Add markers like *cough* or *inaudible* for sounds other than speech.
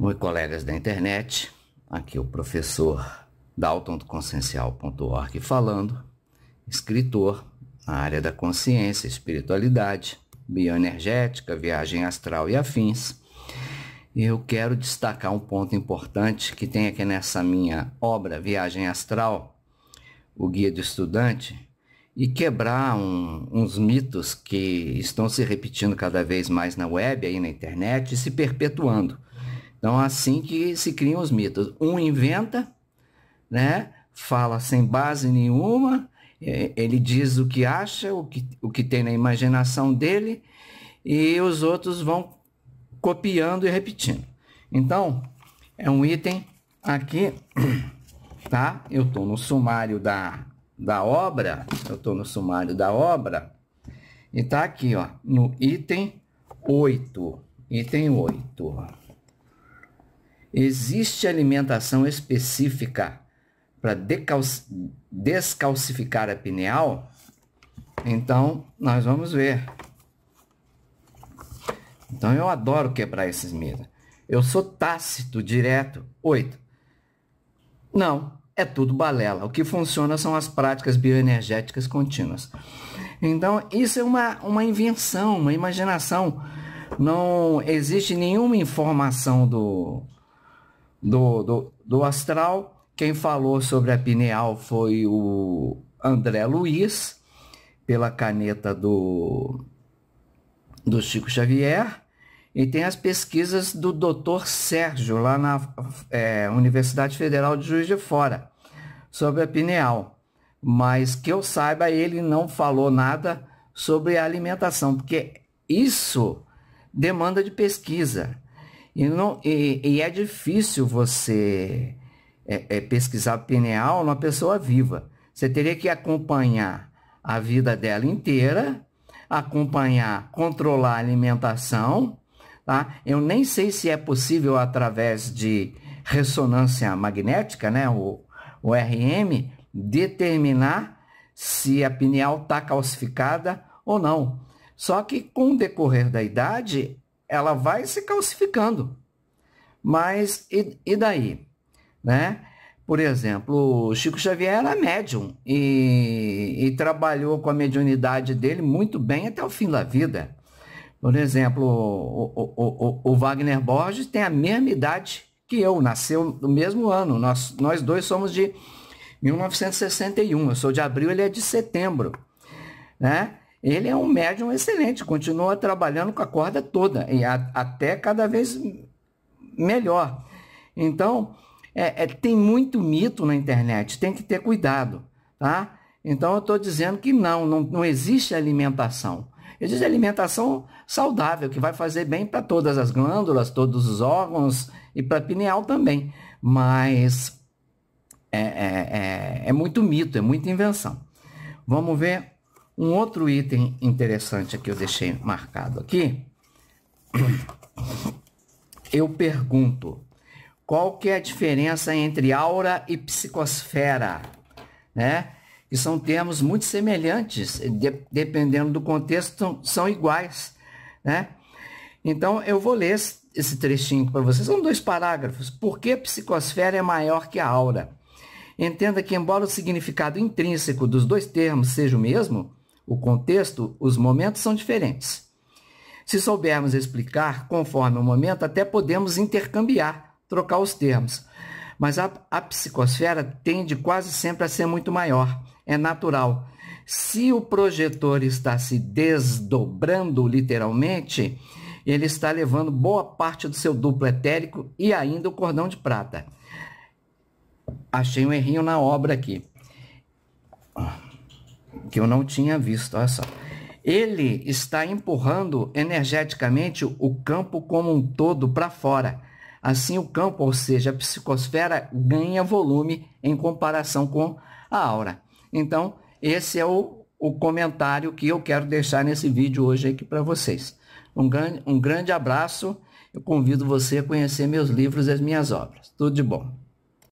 Oi, colegas da internet. Aqui é o professor Dalton do falando, escritor na área da consciência, espiritualidade, bioenergética, viagem astral e afins. Eu quero destacar um ponto importante que tem aqui nessa minha obra, Viagem Astral, o Guia do Estudante, e quebrar um, uns mitos que estão se repetindo cada vez mais na web, aí na internet, e se perpetuando então, assim que se criam os mitos. Um inventa, né? fala sem base nenhuma, ele diz o que acha, o que, o que tem na imaginação dele, e os outros vão copiando e repetindo. Então, é um item aqui, *clears throat* tá? Eu estou no sumário da, da obra, eu estou no sumário da obra, e está aqui, ó, no item 8, item 8, Existe alimentação específica para descalcificar a pineal? Então, nós vamos ver. Então, eu adoro quebrar esses mitos. Eu sou tácito, direto. Oito. Não, é tudo balela. O que funciona são as práticas bioenergéticas contínuas. Então, isso é uma, uma invenção, uma imaginação. Não existe nenhuma informação do, do, do, do astral. Quem falou sobre a pineal foi o André Luiz, pela caneta do, do Chico Xavier. E tem as pesquisas do Dr. Sérgio, lá na é, Universidade Federal de Juiz de Fora, sobre a pineal. Mas que eu saiba, ele não falou nada sobre a alimentação, porque isso demanda de pesquisa. E, não, e, e é difícil você é, é, pesquisar pineal numa pessoa viva. Você teria que acompanhar a vida dela inteira, acompanhar, controlar a alimentação. Tá? Eu nem sei se é possível através de ressonância magnética, né? o, o RM, determinar se a pineal está calcificada ou não. Só que com o decorrer da idade, ela vai se calcificando. Mas e, e daí? Né? Por exemplo, Chico Xavier era médium e, e trabalhou com a mediunidade dele muito bem até o fim da vida. Por exemplo, o, o, o, o, Wagner Borges tem a mesma idade que eu, nasceu no mesmo ano. Nós, nós dois somos de 1961, eu sou de abril, ele é de setembro. Né? ele é um médium excelente, continua trabalhando com a corda toda, e a, até cada vez melhor. Então, é, é, tem muito mito na internet, tem que ter cuidado, tá? Então, eu estou dizendo que não, não, não existe alimentação. Existe alimentação saudável, que vai fazer bem para todas as glândulas, todos os órgãos e para a pineal também. Mas é, é, é, é muito mito, é muita invenção. Vamos ver um outro item interessante que eu deixei marcado aqui, *clears throat* eu pergunto, qual que é a diferença entre aura e psicosfera, né? Que são termos muito semelhantes, de, dependendo do contexto, são, são iguais, né? Então, eu vou ler esse, esse trechinho para vocês. São dois parágrafos. Por que a psicosfera é maior que a aura? Entenda que, embora o significado intrínseco dos dois termos seja o mesmo, o contexto, os momentos são diferentes. Se soubermos explicar conforme o momento, até podemos intercambiar, trocar os termos. Mas a, a psicosfera tende quase sempre a ser muito maior. É natural. Se o projetor está se desdobrando literalmente, ele está levando boa parte do seu duplo etérico e ainda o cordão de prata. Achei um errinho na obra aqui que eu não tinha visto. Olha só. Ele está empurrando energeticamente o campo como um todo para fora. Assim, o campo, ou seja, a psicosfera, ganha volume em comparação com a aura. Então, esse é o, o comentário que eu quero deixar nesse vídeo hoje aqui para vocês. Um grande, um grande abraço. Eu convido você a conhecer meus livros e as minhas obras. Tudo de bom.